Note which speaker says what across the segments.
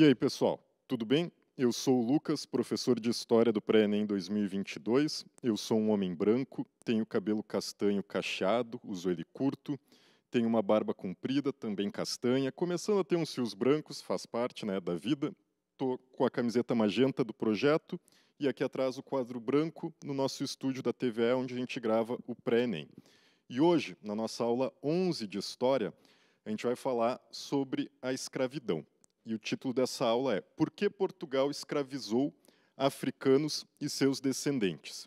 Speaker 1: E aí, pessoal, tudo bem? Eu sou o Lucas, professor de História do Pré-ENEM 2022. Eu sou um homem branco, tenho cabelo castanho cacheado, uso ele curto, tenho uma barba comprida, também castanha, começando a ter uns fios brancos, faz parte né, da vida. Estou com a camiseta magenta do projeto e aqui atrás o quadro branco no nosso estúdio da TVE, onde a gente grava o Pré-ENEM. E hoje, na nossa aula 11 de História, a gente vai falar sobre a escravidão. E o título dessa aula é Por que Portugal escravizou africanos e seus descendentes?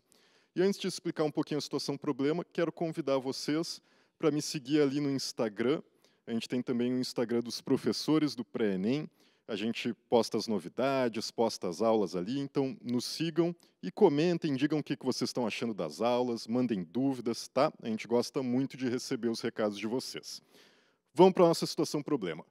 Speaker 1: E antes de explicar um pouquinho a situação problema, quero convidar vocês para me seguir ali no Instagram. A gente tem também o Instagram dos professores do pré-ENEM. A gente posta as novidades, posta as aulas ali, então nos sigam e comentem, digam o que vocês estão achando das aulas, mandem dúvidas, tá? A gente gosta muito de receber os recados de vocês. Vamos para a nossa situação problema.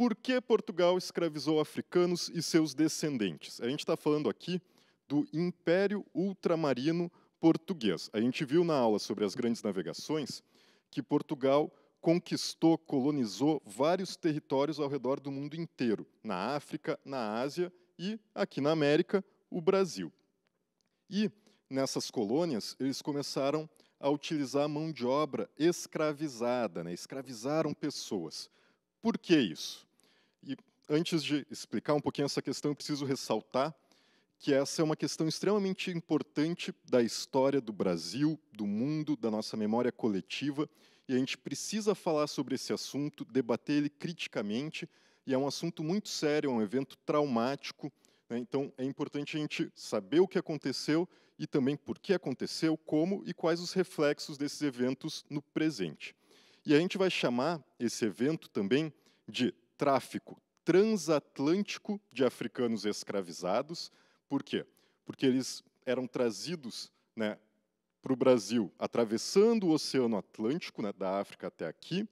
Speaker 1: Por que Portugal escravizou africanos e seus descendentes? A gente está falando aqui do Império Ultramarino Português. A gente viu na aula sobre as grandes navegações que Portugal conquistou, colonizou vários territórios ao redor do mundo inteiro, na África, na Ásia e, aqui na América, o Brasil. E, nessas colônias, eles começaram a utilizar a mão de obra escravizada, né? escravizaram pessoas. Por que isso? E antes de explicar um pouquinho essa questão, eu preciso ressaltar que essa é uma questão extremamente importante da história do Brasil, do mundo, da nossa memória coletiva, e a gente precisa falar sobre esse assunto, debater ele criticamente, e é um assunto muito sério, é um evento traumático, né? então é importante a gente saber o que aconteceu e também por que aconteceu, como e quais os reflexos desses eventos no presente. E a gente vai chamar esse evento também de tráfico transatlântico de africanos escravizados. Por quê? Porque eles eram trazidos né, para o Brasil, atravessando o Oceano Atlântico, né, da África até aqui.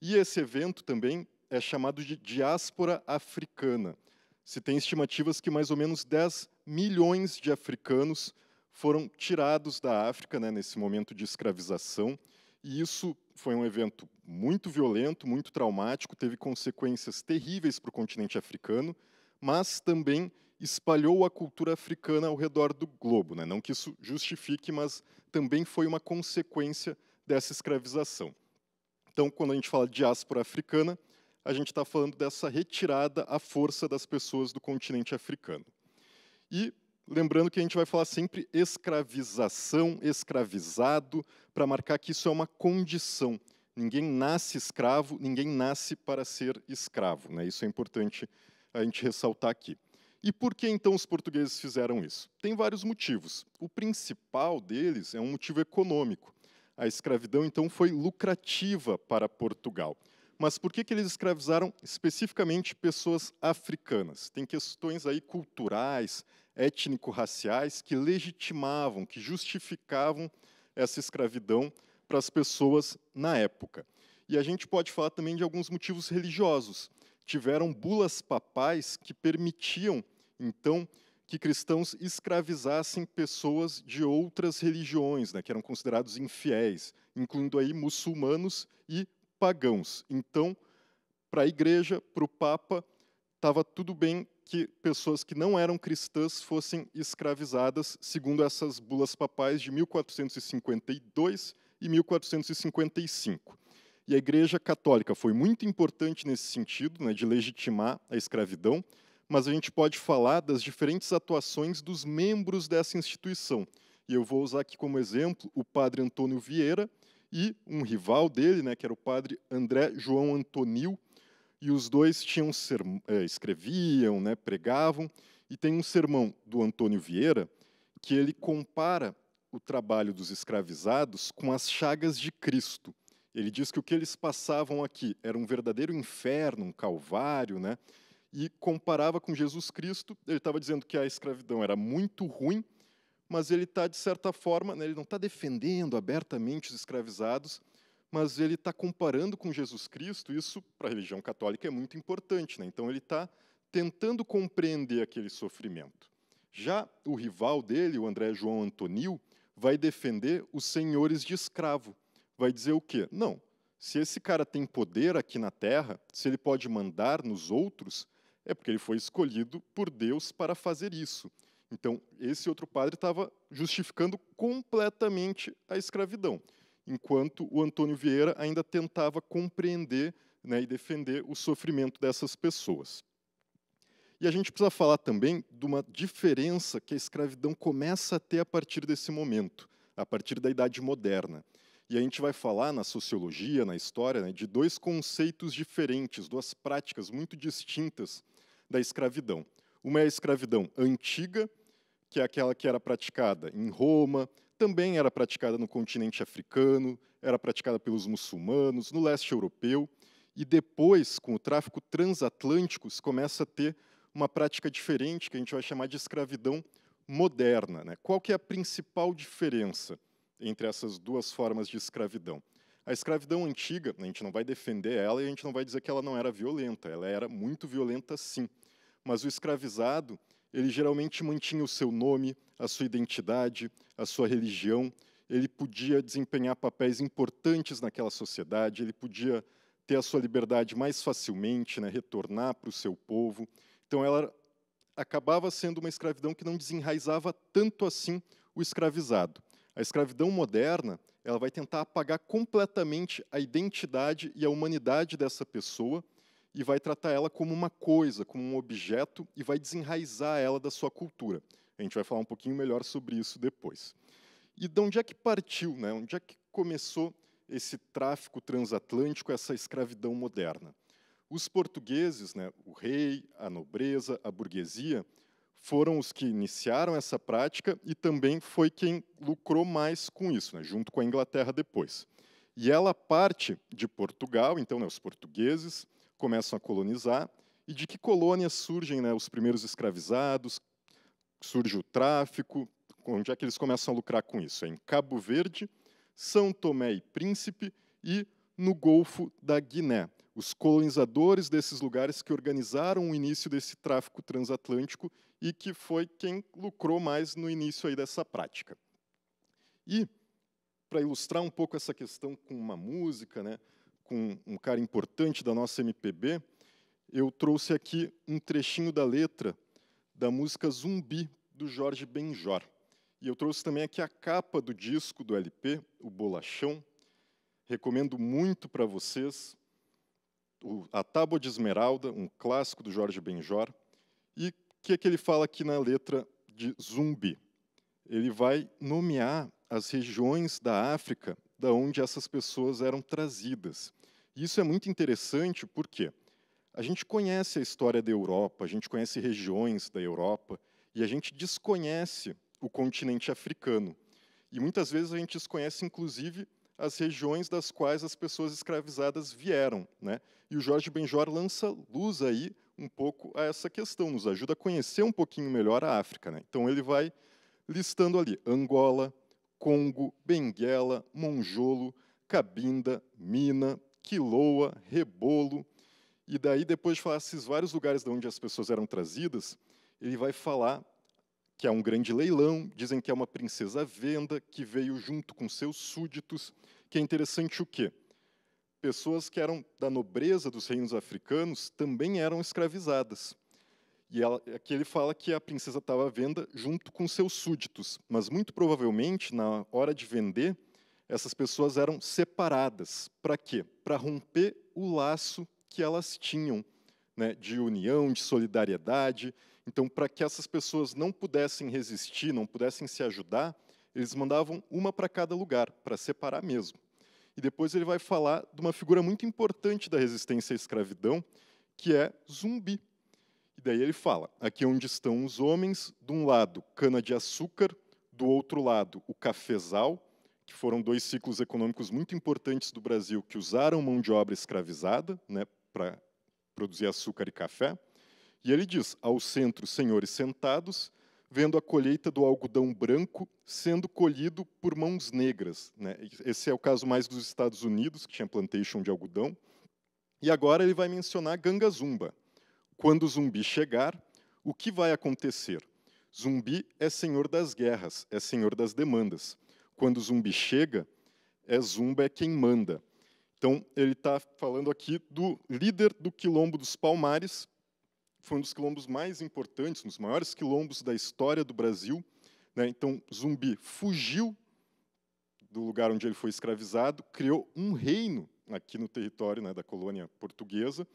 Speaker 1: E esse evento também é chamado de diáspora africana. Se tem estimativas que mais ou menos 10 milhões de africanos foram tirados da África né, nesse momento de escravização e isso foi um evento muito violento, muito traumático, teve consequências terríveis para o continente africano, mas também espalhou a cultura africana ao redor do globo. Né? Não que isso justifique, mas também foi uma consequência dessa escravização. Então, quando a gente fala de diáspora africana, a gente está falando dessa retirada à força das pessoas do continente africano. E Lembrando que a gente vai falar sempre escravização, escravizado, para marcar que isso é uma condição. Ninguém nasce escravo, ninguém nasce para ser escravo. Né? Isso é importante a gente ressaltar aqui. E por que então os portugueses fizeram isso? Tem vários motivos. O principal deles é um motivo econômico. A escravidão então foi lucrativa para Portugal. Mas por que, que eles escravizaram especificamente pessoas africanas? Tem questões aí culturais, étnico-raciais que legitimavam, que justificavam essa escravidão para as pessoas na época. E a gente pode falar também de alguns motivos religiosos. Tiveram bulas papais que permitiam, então, que cristãos escravizassem pessoas de outras religiões, né, que eram considerados infiéis, incluindo aí muçulmanos e pagãos. Então, para a igreja, para o Papa, estava tudo bem que pessoas que não eram cristãs fossem escravizadas, segundo essas bulas papais de 1452 e 1455. E a Igreja Católica foi muito importante nesse sentido, né, de legitimar a escravidão, mas a gente pode falar das diferentes atuações dos membros dessa instituição. E eu vou usar aqui como exemplo o padre Antônio Vieira, e um rival dele, né, que era o padre André João Antonil, e os dois tinham ser, é, escreviam, né, pregavam, e tem um sermão do Antônio Vieira que ele compara o trabalho dos escravizados com as chagas de Cristo. Ele diz que o que eles passavam aqui era um verdadeiro inferno, um calvário, né? E comparava com Jesus Cristo, ele estava dizendo que a escravidão era muito ruim, mas ele está, de certa forma, né, ele não está defendendo abertamente os escravizados, mas ele está comparando com Jesus Cristo, isso para a religião católica é muito importante. Né? Então, ele está tentando compreender aquele sofrimento. Já o rival dele, o André João Antonio, vai defender os senhores de escravo. Vai dizer o quê? Não, se esse cara tem poder aqui na terra, se ele pode mandar nos outros, é porque ele foi escolhido por Deus para fazer isso. Então, esse outro padre estava justificando completamente a escravidão, enquanto o Antônio Vieira ainda tentava compreender né, e defender o sofrimento dessas pessoas. E a gente precisa falar também de uma diferença que a escravidão começa a ter a partir desse momento, a partir da Idade Moderna. E a gente vai falar na sociologia, na história, né, de dois conceitos diferentes, duas práticas muito distintas da escravidão. Uma é a escravidão antiga, que é aquela que era praticada em Roma, também era praticada no continente africano, era praticada pelos muçulmanos, no leste europeu, e depois, com o tráfico transatlântico, se começa a ter uma prática diferente, que a gente vai chamar de escravidão moderna. Né? Qual que é a principal diferença entre essas duas formas de escravidão? A escravidão antiga, a gente não vai defender ela e a gente não vai dizer que ela não era violenta, ela era muito violenta sim. Mas o escravizado, ele geralmente mantinha o seu nome, a sua identidade, a sua religião. Ele podia desempenhar papéis importantes naquela sociedade, ele podia ter a sua liberdade mais facilmente, né, retornar para o seu povo. Então, ela acabava sendo uma escravidão que não desenraizava tanto assim o escravizado. A escravidão moderna ela vai tentar apagar completamente a identidade e a humanidade dessa pessoa e vai tratar ela como uma coisa, como um objeto, e vai desenraizar ela da sua cultura. A gente vai falar um pouquinho melhor sobre isso depois. E de onde é que partiu, né? onde é que começou esse tráfico transatlântico, essa escravidão moderna? Os portugueses, né, o rei, a nobreza, a burguesia, foram os que iniciaram essa prática e também foi quem lucrou mais com isso, né, junto com a Inglaterra depois. E ela parte de Portugal, então né, os portugueses, começam a colonizar e de que colônias surgem né, os primeiros escravizados, surge o tráfico, onde é que eles começam a lucrar com isso? É em Cabo Verde, São Tomé e Príncipe e no Golfo da Guiné. Os colonizadores desses lugares que organizaram o início desse tráfico transatlântico e que foi quem lucrou mais no início aí dessa prática. E, para ilustrar um pouco essa questão com uma música, né, com um cara importante da nossa MPB, eu trouxe aqui um trechinho da letra da música Zumbi, do Jorge Benjor. E eu trouxe também aqui a capa do disco do LP, o Bolachão. Recomendo muito para vocês o, a Tábua de Esmeralda, um clássico do Jorge Benjor. E o que, é que ele fala aqui na letra de Zumbi? Ele vai nomear as regiões da África da onde essas pessoas eram trazidas. E isso é muito interessante porque a gente conhece a história da Europa, a gente conhece regiões da Europa e a gente desconhece o continente africano. E muitas vezes a gente desconhece, inclusive, as regiões das quais as pessoas escravizadas vieram. Né? E o Jorge Benjor lança luz aí um pouco a essa questão, nos ajuda a conhecer um pouquinho melhor a África. Né? Então ele vai listando ali Angola, Congo, Benguela, Monjolo, Cabinda, Mina, Quiloa, Rebolo. E daí, depois de falar esses vários lugares de onde as pessoas eram trazidas, ele vai falar que é um grande leilão, dizem que é uma princesa à venda, que veio junto com seus súditos, que é interessante o quê? Pessoas que eram da nobreza dos reinos africanos também eram escravizadas. E ela, aqui ele fala que a princesa estava à venda junto com seus súditos, mas muito provavelmente, na hora de vender, essas pessoas eram separadas. Para quê? Para romper o laço que elas tinham né, de união, de solidariedade. Então, para que essas pessoas não pudessem resistir, não pudessem se ajudar, eles mandavam uma para cada lugar, para separar mesmo. E depois ele vai falar de uma figura muito importante da resistência à escravidão, que é Zumbi. E daí ele fala: aqui é onde estão os homens, de um lado, cana-de-açúcar, do outro lado, o cafezal, que foram dois ciclos econômicos muito importantes do Brasil que usaram mão de obra escravizada né, para produzir açúcar e café. E ele diz: ao centro, senhores sentados, vendo a colheita do algodão branco sendo colhido por mãos negras. Né? Esse é o caso mais dos Estados Unidos, que tinha plantation de algodão. E agora ele vai mencionar Gangazumba, quando o zumbi chegar, o que vai acontecer? Zumbi é senhor das guerras, é senhor das demandas. Quando o zumbi chega, é zumba é quem manda. Então, ele está falando aqui do líder do quilombo dos Palmares, foi um dos quilombos mais importantes, um dos maiores quilombos da história do Brasil. Né? Então, Zumbi fugiu do lugar onde ele foi escravizado, criou um reino aqui no território né, da colônia portuguesa,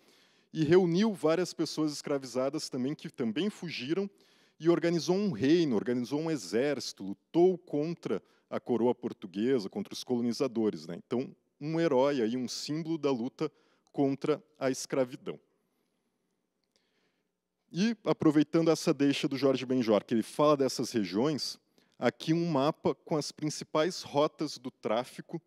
Speaker 1: e reuniu várias pessoas escravizadas também que também fugiram e organizou um reino, organizou um exército, lutou contra a coroa portuguesa, contra os colonizadores. Né? Então, um herói aí, um símbolo da luta contra a escravidão. E, aproveitando essa deixa do Jorge Benjor, que ele fala dessas regiões, aqui um mapa com as principais rotas do tráfico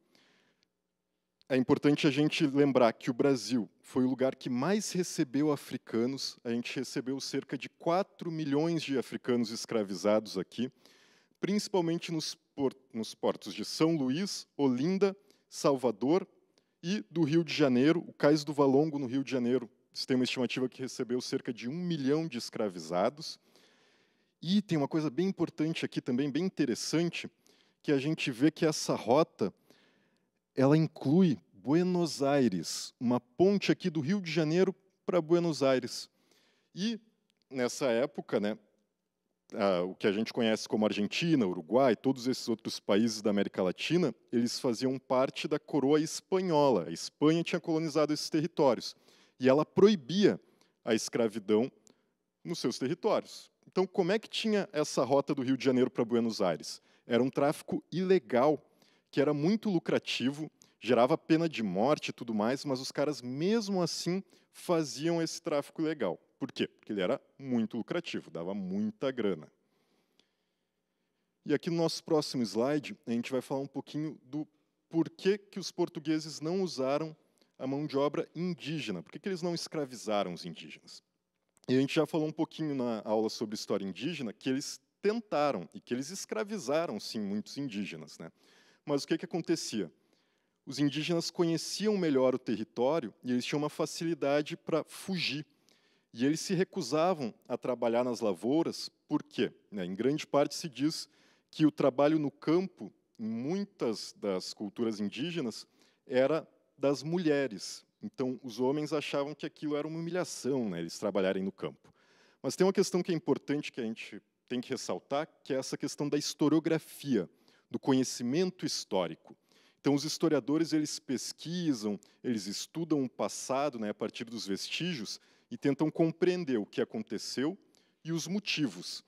Speaker 1: é importante a gente lembrar que o Brasil foi o lugar que mais recebeu africanos. A gente recebeu cerca de 4 milhões de africanos escravizados aqui, principalmente nos, nos portos de São Luís, Olinda, Salvador e do Rio de Janeiro. O Cais do Valongo, no Rio de Janeiro, se tem uma estimativa que recebeu cerca de um milhão de escravizados. E tem uma coisa bem importante aqui também, bem interessante, que a gente vê que essa rota ela inclui Buenos Aires, uma ponte aqui do Rio de Janeiro para Buenos Aires. E, nessa época, né, o que a gente conhece como Argentina, Uruguai, todos esses outros países da América Latina, eles faziam parte da coroa espanhola. A Espanha tinha colonizado esses territórios e ela proibia a escravidão nos seus territórios. Então, como é que tinha essa rota do Rio de Janeiro para Buenos Aires? Era um tráfico ilegal que era muito lucrativo, gerava pena de morte e tudo mais, mas os caras, mesmo assim, faziam esse tráfico ilegal. Por quê? Porque ele era muito lucrativo, dava muita grana. E aqui no nosso próximo slide, a gente vai falar um pouquinho do porquê que os portugueses não usaram a mão de obra indígena, por que, que eles não escravizaram os indígenas. E a gente já falou um pouquinho na aula sobre história indígena que eles tentaram e que eles escravizaram, sim, muitos indígenas. Né? Mas o que, que acontecia? Os indígenas conheciam melhor o território e eles tinham uma facilidade para fugir. E eles se recusavam a trabalhar nas lavouras, por quê? Né, em grande parte se diz que o trabalho no campo, em muitas das culturas indígenas, era das mulheres. Então, os homens achavam que aquilo era uma humilhação, né, eles trabalharem no campo. Mas tem uma questão que é importante que a gente tem que ressaltar, que é essa questão da historiografia do conhecimento histórico. Então, os historiadores eles pesquisam, eles estudam o passado né, a partir dos vestígios e tentam compreender o que aconteceu e os motivos.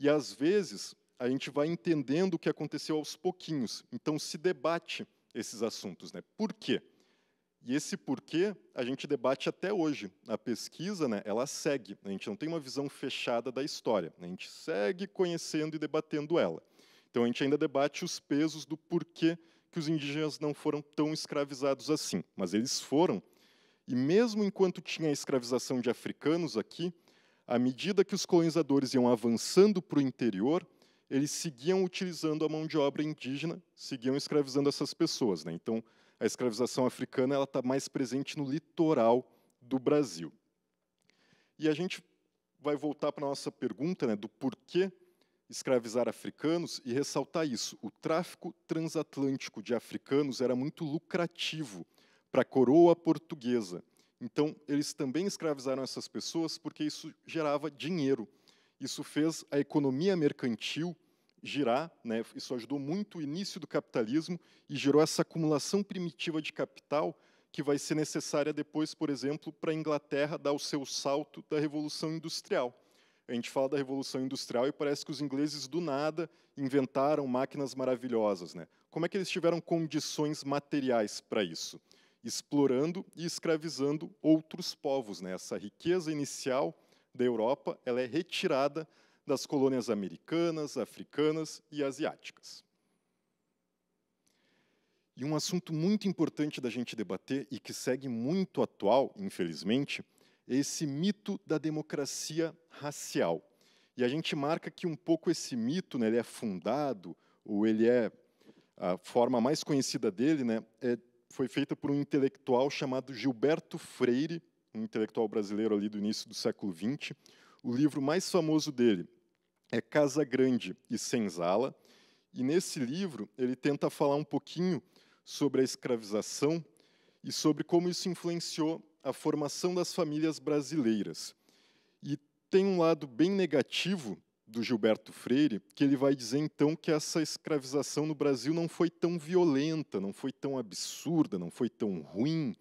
Speaker 1: E, às vezes, a gente vai entendendo o que aconteceu aos pouquinhos. Então, se debate esses assuntos. Né? Por quê? E esse porquê a gente debate até hoje. A pesquisa, né, ela segue. A gente não tem uma visão fechada da história. A gente segue conhecendo e debatendo ela. Então a gente ainda debate os pesos do porquê que os indígenas não foram tão escravizados assim, mas eles foram. E mesmo enquanto tinha a escravização de africanos aqui, à medida que os colonizadores iam avançando para o interior, eles seguiam utilizando a mão de obra indígena, seguiam escravizando essas pessoas. Né? Então, a escravização africana está mais presente no litoral do Brasil. E a gente vai voltar para a nossa pergunta né, do porquê escravizar africanos e ressaltar isso. O tráfico transatlântico de africanos era muito lucrativo para a coroa portuguesa. Então, eles também escravizaram essas pessoas porque isso gerava dinheiro. Isso fez a economia mercantil girar, né? isso ajudou muito o início do capitalismo e gerou essa acumulação primitiva de capital que vai ser necessária depois, por exemplo, para a Inglaterra dar o seu salto da Revolução Industrial. A gente fala da Revolução Industrial e parece que os ingleses, do nada, inventaram máquinas maravilhosas. Né? Como é que eles tiveram condições materiais para isso? Explorando e escravizando outros povos. Né? Essa riqueza inicial da Europa ela é retirada das colônias americanas, africanas e asiáticas. E um assunto muito importante da gente debater e que segue muito atual, infelizmente, esse mito da democracia racial. E a gente marca que um pouco esse mito, né, ele é fundado, ou ele é a forma mais conhecida dele, né, é, foi feita por um intelectual chamado Gilberto Freire, um intelectual brasileiro ali do início do século XX. O livro mais famoso dele é Casa Grande e Senzala. E nesse livro ele tenta falar um pouquinho sobre a escravização e sobre como isso influenciou a formação das famílias brasileiras. E tem um lado bem negativo do Gilberto Freire, que ele vai dizer então que essa escravização no Brasil não foi tão violenta, não foi tão absurda, não foi tão ruim.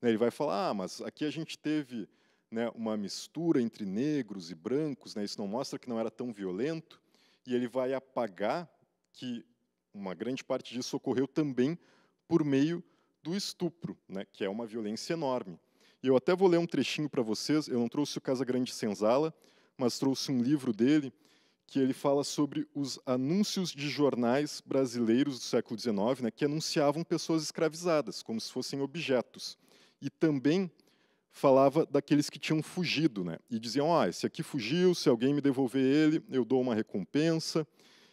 Speaker 1: Né? Ele vai falar, ah, mas aqui a gente teve né, uma mistura entre negros e brancos, né, isso não mostra que não era tão violento, e ele vai apagar que uma grande parte disso ocorreu também por meio do estupro, né, que é uma violência enorme eu até vou ler um trechinho para vocês. Eu não trouxe o Casa Grande Senzala, mas trouxe um livro dele que ele fala sobre os anúncios de jornais brasileiros do século XIX, né, que anunciavam pessoas escravizadas, como se fossem objetos. E também falava daqueles que tinham fugido, né, e diziam, ah, esse aqui fugiu, se alguém me devolver ele, eu dou uma recompensa.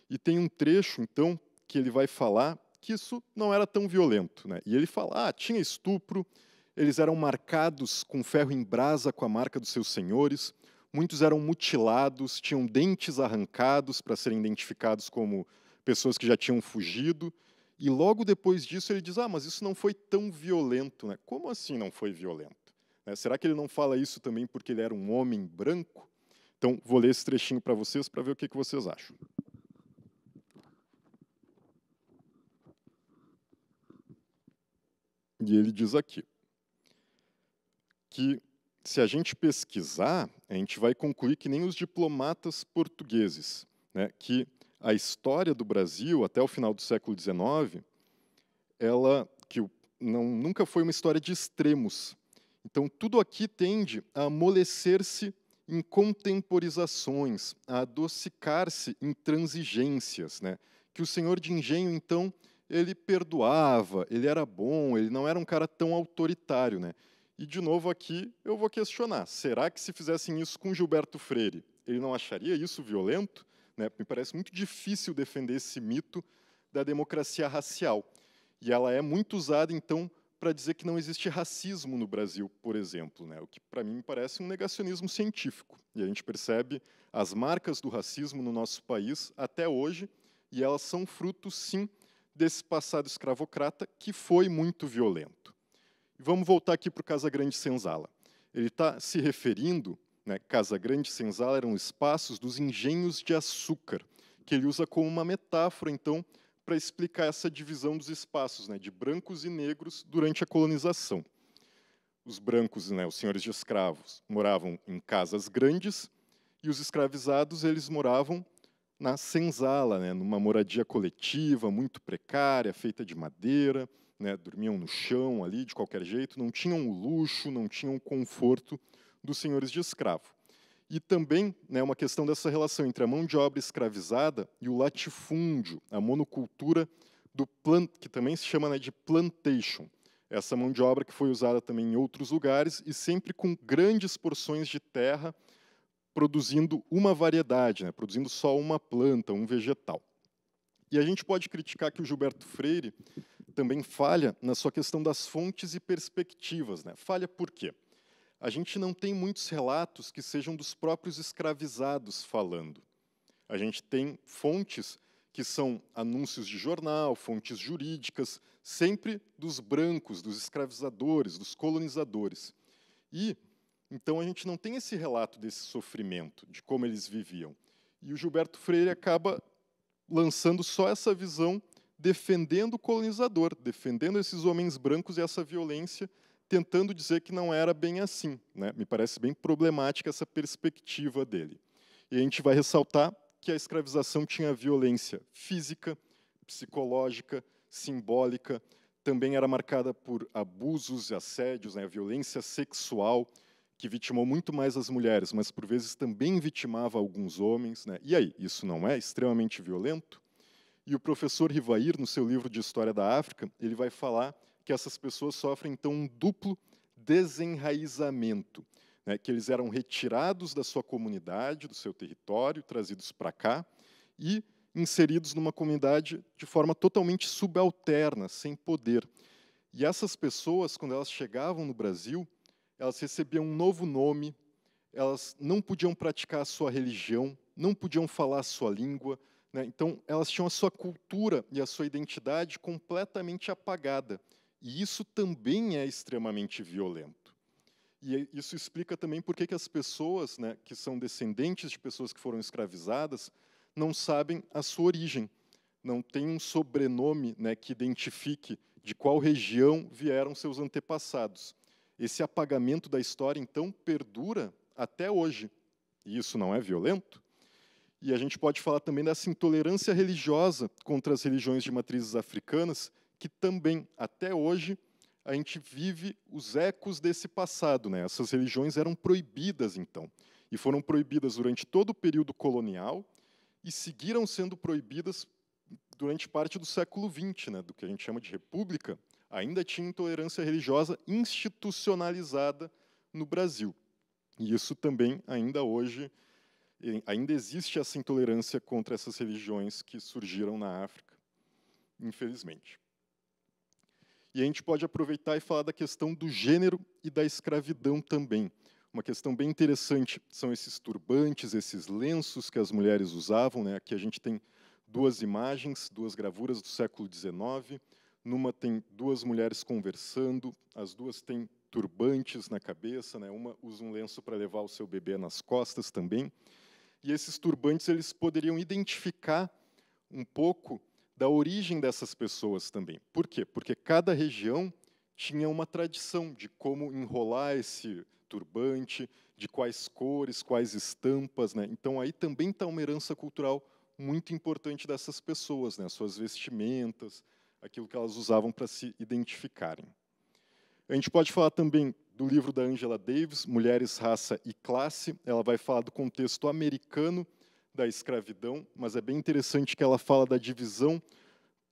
Speaker 1: E tem um trecho, então, que ele vai falar que isso não era tão violento. Né, e ele fala, ah, tinha estupro, eles eram marcados com ferro em brasa com a marca dos seus senhores, muitos eram mutilados, tinham dentes arrancados para serem identificados como pessoas que já tinham fugido. E logo depois disso ele diz: Ah, mas isso não foi tão violento. Né? Como assim não foi violento? Né? Será que ele não fala isso também porque ele era um homem branco? Então, vou ler esse trechinho para vocês para ver o que, que vocês acham. E ele diz aqui: que, se a gente pesquisar, a gente vai concluir que nem os diplomatas portugueses, né, que a história do Brasil até o final do século XIX, ela que não, nunca foi uma história de extremos. Então tudo aqui tende a amolecer-se em contemporizações, a adocicar-se em transigências, né? Que o senhor de engenho então ele perdoava, ele era bom, ele não era um cara tão autoritário, né? E, de novo, aqui eu vou questionar: será que se fizessem isso com Gilberto Freire, ele não acharia isso violento? Né? Me parece muito difícil defender esse mito da democracia racial. E ela é muito usada, então, para dizer que não existe racismo no Brasil, por exemplo, né? o que para mim me parece um negacionismo científico. E a gente percebe as marcas do racismo no nosso país até hoje, e elas são fruto, sim, desse passado escravocrata que foi muito violento vamos voltar aqui para o Casa Grande Senzala. Ele está se referindo, né, Casa Grande Senzala eram espaços dos engenhos de açúcar, que ele usa como uma metáfora, então, para explicar essa divisão dos espaços, né, de brancos e negros durante a colonização. Os brancos, né, os senhores de escravos, moravam em casas grandes e os escravizados eles moravam na senzala, né, numa moradia coletiva muito precária, feita de madeira, né, dormiam no chão ali de qualquer jeito, não tinham o luxo, não tinham o conforto dos senhores de escravo. E também né, uma questão dessa relação entre a mão de obra escravizada e o latifúndio, a monocultura do plant, que também se chama né, de plantation. Essa mão de obra que foi usada também em outros lugares e sempre com grandes porções de terra produzindo uma variedade, né, produzindo só uma planta, um vegetal. E a gente pode criticar que o Gilberto Freire também falha na sua questão das fontes e perspectivas. Né? Falha por quê? A gente não tem muitos relatos que sejam dos próprios escravizados falando. A gente tem fontes que são anúncios de jornal, fontes jurídicas, sempre dos brancos, dos escravizadores, dos colonizadores. E então a gente não tem esse relato desse sofrimento, de como eles viviam. E o Gilberto Freire acaba lançando só essa visão defendendo o colonizador, defendendo esses homens brancos e essa violência, tentando dizer que não era bem assim. Né? Me parece bem problemática essa perspectiva dele. E a gente vai ressaltar que a escravização tinha violência física, psicológica, simbólica, também era marcada por abusos e assédios, né? violência sexual, que vitimou muito mais as mulheres, mas por vezes também vitimava alguns homens. Né? E aí, isso não é extremamente violento? E o professor Rivair, no seu livro de História da África, ele vai falar que essas pessoas sofrem, então, um duplo desenraizamento, né, que eles eram retirados da sua comunidade, do seu território, trazidos para cá e inseridos numa comunidade de forma totalmente subalterna, sem poder. E essas pessoas, quando elas chegavam no Brasil, elas recebiam um novo nome, elas não podiam praticar a sua religião, não podiam falar a sua língua, né? Então, elas tinham a sua cultura e a sua identidade completamente apagada. E isso também é extremamente violento. E é, isso explica também por que as pessoas né, que são descendentes de pessoas que foram escravizadas não sabem a sua origem, não tem um sobrenome né, que identifique de qual região vieram seus antepassados. Esse apagamento da história, então, perdura até hoje. E isso não é violento? E a gente pode falar também dessa intolerância religiosa contra as religiões de matrizes africanas, que também, até hoje, a gente vive os ecos desse passado. Né? Essas religiões eram proibidas, então, e foram proibidas durante todo o período colonial e seguiram sendo proibidas durante parte do século XX, né? do que a gente chama de república, ainda tinha intolerância religiosa institucionalizada no Brasil. E isso também, ainda hoje, ainda existe essa intolerância contra essas religiões que surgiram na África, infelizmente. E a gente pode aproveitar e falar da questão do gênero e da escravidão também. Uma questão bem interessante são esses turbantes, esses lenços que as mulheres usavam. Né? Aqui a gente tem duas imagens, duas gravuras do século XIX. Numa tem duas mulheres conversando, as duas têm turbantes na cabeça, né? uma usa um lenço para levar o seu bebê nas costas também e esses turbantes eles poderiam identificar um pouco da origem dessas pessoas também. Por quê? Porque cada região tinha uma tradição de como enrolar esse turbante, de quais cores, quais estampas. Né? Então, aí também está uma herança cultural muito importante dessas pessoas, né? suas vestimentas, aquilo que elas usavam para se identificarem. A gente pode falar também do livro da Angela Davis, Mulheres, Raça e Classe. Ela vai falar do contexto americano da escravidão, mas é bem interessante que ela fala da divisão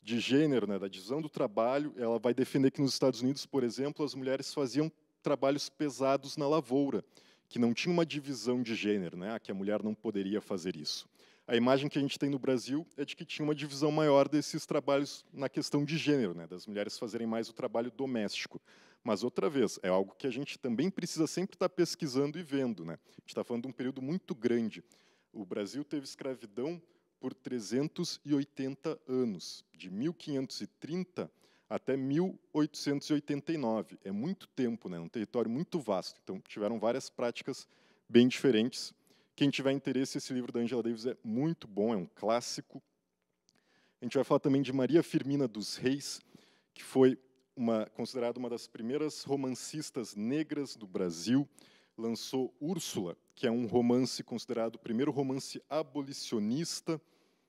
Speaker 1: de gênero, né, da divisão do trabalho. Ela vai defender que nos Estados Unidos, por exemplo, as mulheres faziam trabalhos pesados na lavoura, que não tinha uma divisão de gênero, né, que a mulher não poderia fazer isso. A imagem que a gente tem no Brasil é de que tinha uma divisão maior desses trabalhos na questão de gênero, né, das mulheres fazerem mais o trabalho doméstico. Mas, outra vez, é algo que a gente também precisa sempre estar tá pesquisando e vendo. Né? A gente está falando de um período muito grande. O Brasil teve escravidão por 380 anos, de 1530 até 1889. É muito tempo, né? É um território muito vasto. Então, tiveram várias práticas bem diferentes. Quem tiver interesse, esse livro da Angela Davis é muito bom, é um clássico. A gente vai falar também de Maria Firmina dos Reis, que foi uma, considerada uma das primeiras romancistas negras do Brasil, lançou Úrsula, que é um romance considerado o primeiro romance abolicionista.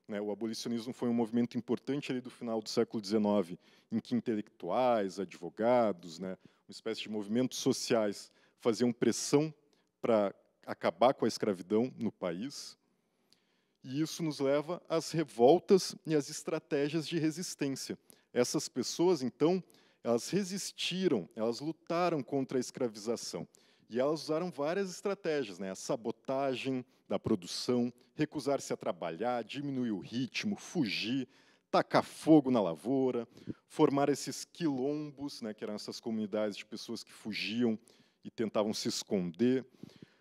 Speaker 1: Né, o abolicionismo foi um movimento importante ali do final do século XIX, em que intelectuais, advogados, né, uma espécie de movimentos sociais faziam pressão para acabar com a escravidão no país. E isso nos leva às revoltas e às estratégias de resistência. Essas pessoas, então, elas resistiram, elas lutaram contra a escravização. E elas usaram várias estratégias, né? a sabotagem da produção, recusar-se a trabalhar, diminuir o ritmo, fugir, tacar fogo na lavoura, formar esses quilombos, né, que eram essas comunidades de pessoas que fugiam e tentavam se esconder,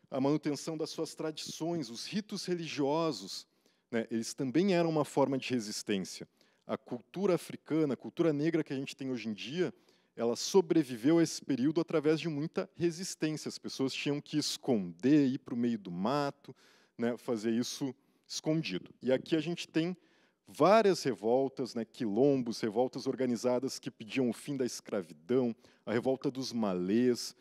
Speaker 1: a manutenção das suas tradições, os ritos religiosos, né, eles também eram uma forma de resistência a cultura africana, a cultura negra que a gente tem hoje em dia, ela sobreviveu a esse período através de muita resistência. As pessoas tinham que esconder, ir para o meio do mato, né, fazer isso escondido. E aqui a gente tem várias revoltas, né, quilombos, revoltas organizadas que pediam o fim da escravidão, a revolta dos malês.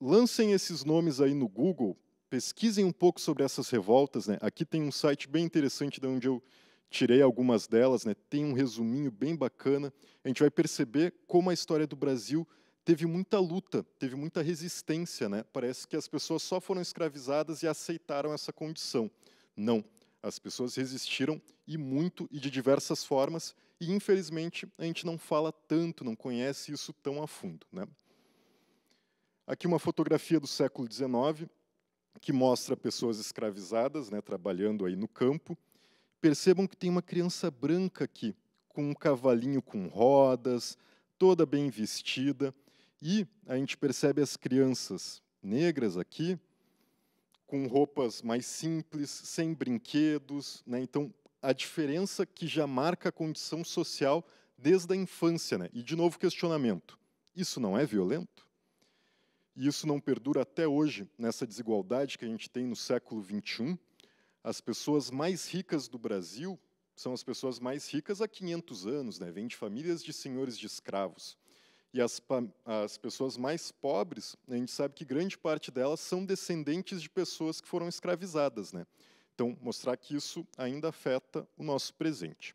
Speaker 1: Lancem esses nomes aí no Google, pesquisem um pouco sobre essas revoltas. Né. Aqui tem um site bem interessante de onde eu tirei algumas delas, né, tem um resuminho bem bacana. A gente vai perceber como a história do Brasil teve muita luta, teve muita resistência. Né? Parece que as pessoas só foram escravizadas e aceitaram essa condição. Não. As pessoas resistiram e muito e de diversas formas, e infelizmente a gente não fala tanto, não conhece isso tão a fundo. Né? Aqui uma fotografia do século XIX que mostra pessoas escravizadas, né, trabalhando aí no campo, Percebam que tem uma criança branca aqui, com um cavalinho com rodas, toda bem vestida. E a gente percebe as crianças negras aqui, com roupas mais simples, sem brinquedos. Né? Então, a diferença que já marca a condição social desde a infância. Né? E, de novo, questionamento: isso não é violento? E isso não perdura até hoje, nessa desigualdade que a gente tem no século XXI? as pessoas mais ricas do Brasil são as pessoas mais ricas há 500 anos, né? vêm de famílias de senhores de escravos. E as, as pessoas mais pobres, a gente sabe que grande parte delas são descendentes de pessoas que foram escravizadas. Né? Então, mostrar que isso ainda afeta o nosso presente.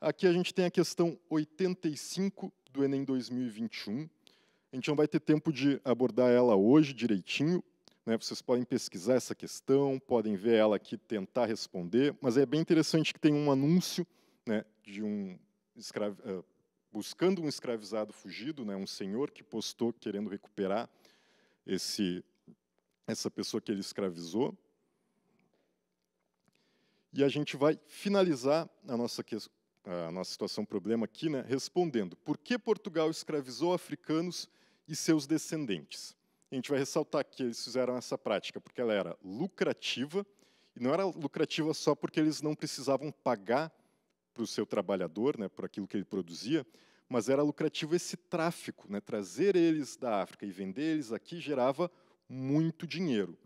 Speaker 1: Aqui a gente tem a questão 85 do Enem 2021. A gente não vai ter tempo de abordar ela hoje direitinho, né? Vocês podem pesquisar essa questão, podem ver ela aqui tentar responder, mas é bem interessante que tem um anúncio né, de um escravo, uh, eh, buscando um escravizado fugido, né, um senhor que postou querendo recuperar esse, essa pessoa que ele escravizou. E a gente vai finalizar a nossa, a nossa situação problema aqui, né, respondendo por que Portugal escravizou africanos e seus descendentes a gente vai ressaltar que eles fizeram essa prática porque ela era lucrativa, e não era lucrativa só porque eles não precisavam pagar para o seu trabalhador, né, por aquilo que ele produzia, mas era lucrativo esse tráfico, né, trazer eles da África e vender eles aqui gerava muito dinheiro.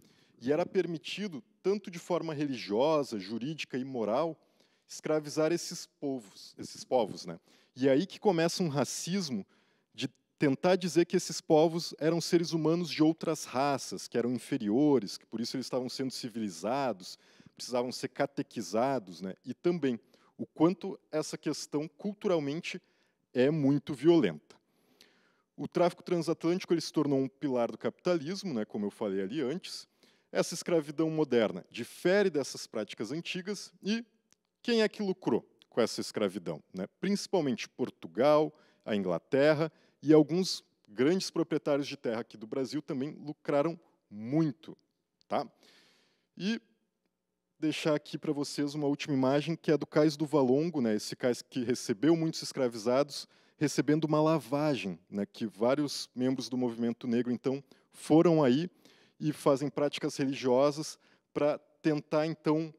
Speaker 1: E era permitido, tanto de forma religiosa, jurídica e moral, escravizar esses povos, esses povos, né? E é aí que começa um racismo de tentar dizer que esses povos eram seres humanos de outras raças, que eram inferiores, que por isso eles estavam sendo civilizados, precisavam ser catequizados, né? e também o quanto essa questão culturalmente é muito violenta. O tráfico transatlântico ele se tornou um pilar do capitalismo, né, como eu falei ali antes. Essa escravidão moderna difere dessas práticas antigas e quem é que lucrou com essa escravidão? Né? Principalmente Portugal, a Inglaterra, e alguns grandes proprietários de terra aqui do Brasil também lucraram muito. Tá? E deixar aqui para vocês uma última imagem, que é do cais do Valongo, né, esse cais que recebeu muitos escravizados, recebendo uma lavagem, né, que vários membros do movimento negro, então, foram aí e fazem práticas religiosas para tentar, então,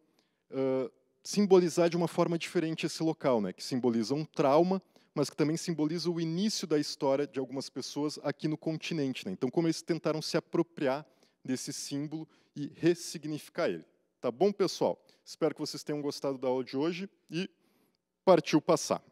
Speaker 1: uh, simbolizar de uma forma diferente esse local, né, que simboliza um trauma, mas que também simboliza o início da história de algumas pessoas aqui no continente. Né? Então, como eles tentaram se apropriar desse símbolo e ressignificar ele. Tá bom, pessoal? Espero que vocês tenham gostado da aula de hoje e partiu passar.